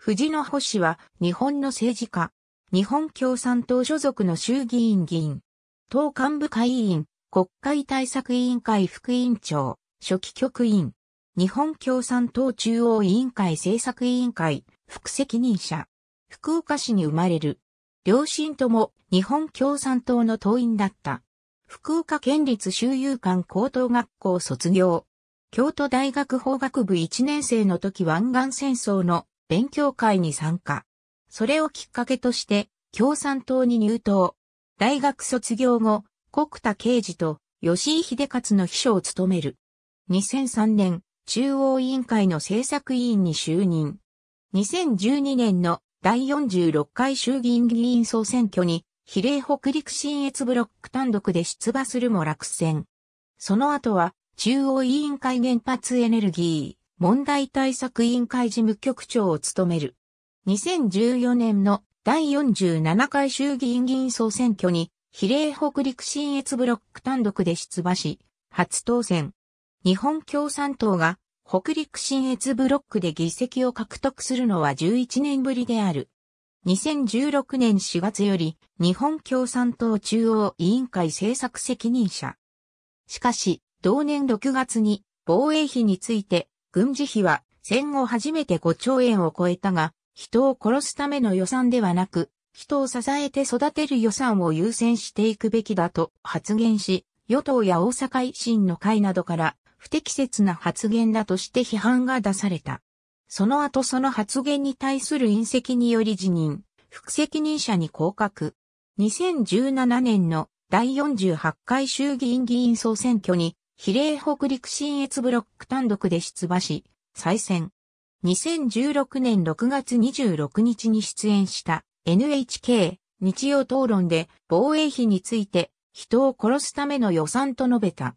藤野星は日本の政治家、日本共産党所属の衆議院議員、党幹部会員、国会対策委員会副委員長、初期局員、日本共産党中央委員会政策委員会、副責任者、福岡市に生まれる。両親とも日本共産党の党員だった。福岡県立周遊館高等学校卒業。京都大学法学部1年生の時湾岸戦争の勉強会に参加。それをきっかけとして、共産党に入党。大学卒業後、国田刑事と吉井秀勝の秘書を務める。2003年、中央委員会の政策委員に就任。2012年の第46回衆議院議員総選挙に、比例北陸新越ブロック単独で出馬するも落選。その後は、中央委員会原発エネルギー。問題対策委員会事務局長を務める。2014年の第47回衆議院議員総選挙に、比例北陸新越ブロック単独で出馬し、初当選。日本共産党が北陸新越ブロックで議席を獲得するのは11年ぶりである。2016年4月より日本共産党中央委員会政策責任者。しかし、同年6月に防衛費について軍事費は戦後初めて5兆円を超えたが、人を殺すための予算ではなく、人を支えて育てる予算を優先していくべきだと発言し、与党や大阪維新の会などから不適切な発言だとして批判が出された。その後その発言に対する隕石により辞任、副責任者に降格。2017年の第48回衆議院議員総選挙に比例北陸新越ブロック単独で出馬し、再選。2016年6月26日に出演した NHK 日曜討論で防衛費について人を殺すための予算と述べた。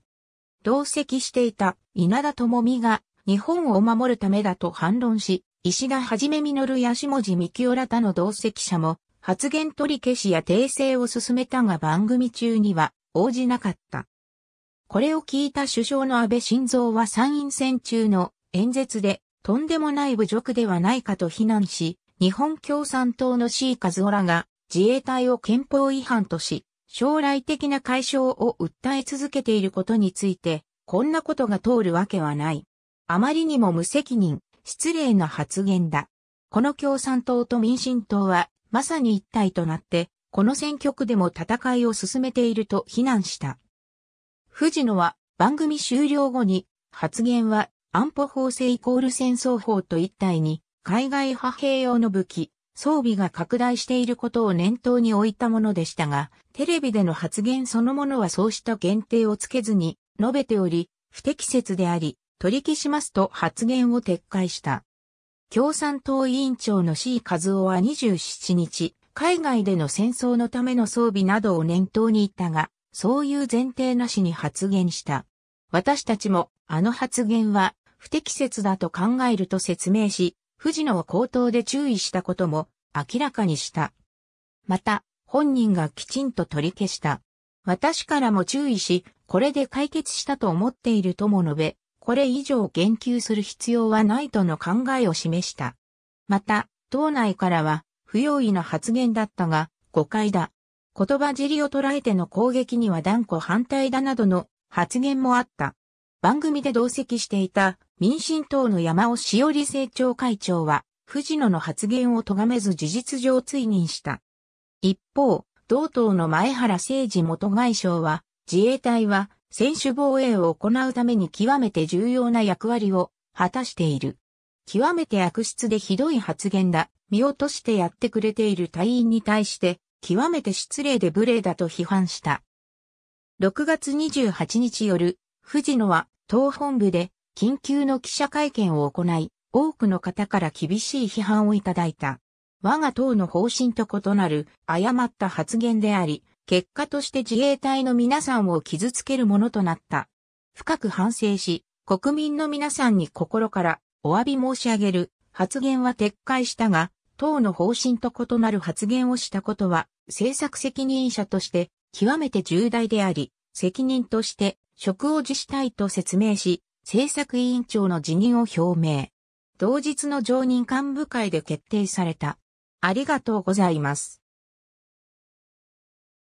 同席していた稲田智美が日本を守るためだと反論し、石田はじめみのるや下地幹夫らたの同席者も発言取り消しや訂正を進めたが番組中には応じなかった。これを聞いた首相の安倍晋三は参院選中の演説で、とんでもない侮辱ではないかと非難し、日本共産党の C 和夫らが自衛隊を憲法違反とし、将来的な解消を訴え続けていることについて、こんなことが通るわけはない。あまりにも無責任、失礼な発言だ。この共産党と民進党は、まさに一体となって、この選挙区でも戦いを進めていると非難した。藤野は番組終了後に発言は安保法制イコール戦争法と一体に海外派兵用の武器、装備が拡大していることを念頭に置いたものでしたが、テレビでの発言そのものはそうした限定をつけずに述べており、不適切であり、取り消しますと発言を撤回した。共産党委員長の C 和夫は27日、海外での戦争のための装備などを念頭に言ったが、そういう前提なしに発言した。私たちも、あの発言は、不適切だと考えると説明し、藤野を口頭で注意したことも明らかにした。また、本人がきちんと取り消した。私からも注意し、これで解決したと思っているとも述べ、これ以上言及する必要はないとの考えを示した。また、党内からは、不用意な発言だったが、誤解だ。言葉尻を捉えての攻撃には断固反対だなどの発言もあった。番組で同席していた民進党の山尾しおり政調会長は、藤野の発言を咎めず事実上追認した。一方、同党の前原誠二元外相は、自衛隊は選手防衛を行うために極めて重要な役割を果たしている。極めて悪質でひどい発言だ。見落としてやってくれている隊員に対して極めて失礼で無礼だと批判した。6月28日夜、藤野は党本部で緊急の記者会見を行い、多くの方から厳しい批判をいただいた。我が党の方針と異なる誤った発言であり、結果として自衛隊の皆さんを傷つけるものとなった。深く反省し、国民の皆さんに心からお詫び申し上げる発言は撤回したが、党の方針と異なる発言をしたことは、政策責任者として極めて重大であり、責任として職を辞したいと説明し、政策委員長の辞任を表明。同日の常任幹部会で決定された。ありがとうございます。